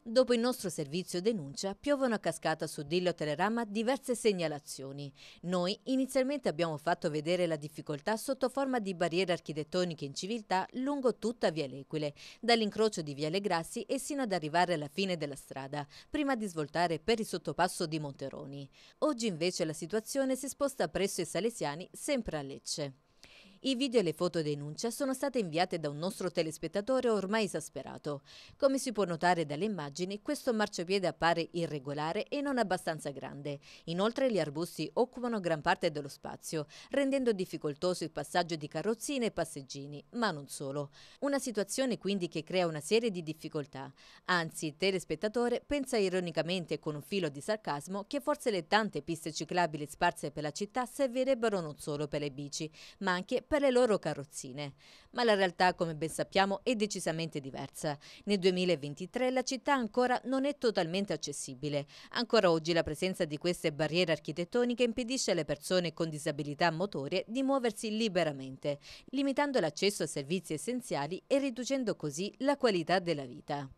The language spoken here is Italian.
Dopo il nostro servizio denuncia, piovono a cascata su Dillo Telerama diverse segnalazioni. Noi inizialmente abbiamo fatto vedere la difficoltà sotto forma di barriere architettoniche in civiltà lungo tutta Via Lequile, dall'incrocio di Via Legrassi e sino ad arrivare alla fine della strada, prima di svoltare per il sottopasso di Monteroni. Oggi invece la situazione si sposta presso i salesiani, sempre a Lecce. I video e le foto denuncia sono state inviate da un nostro telespettatore ormai esasperato. Come si può notare dalle immagini, questo marciapiede appare irregolare e non abbastanza grande. Inoltre gli arbusti occupano gran parte dello spazio, rendendo difficoltoso il passaggio di carrozzine e passeggini, ma non solo. Una situazione quindi che crea una serie di difficoltà. Anzi, il telespettatore pensa ironicamente e con un filo di sarcasmo che forse le tante piste ciclabili sparse per la città servirebbero non solo per le bici, ma anche per per le loro carrozzine. Ma la realtà, come ben sappiamo, è decisamente diversa. Nel 2023 la città ancora non è totalmente accessibile. Ancora oggi la presenza di queste barriere architettoniche impedisce alle persone con disabilità motorie di muoversi liberamente, limitando l'accesso a servizi essenziali e riducendo così la qualità della vita.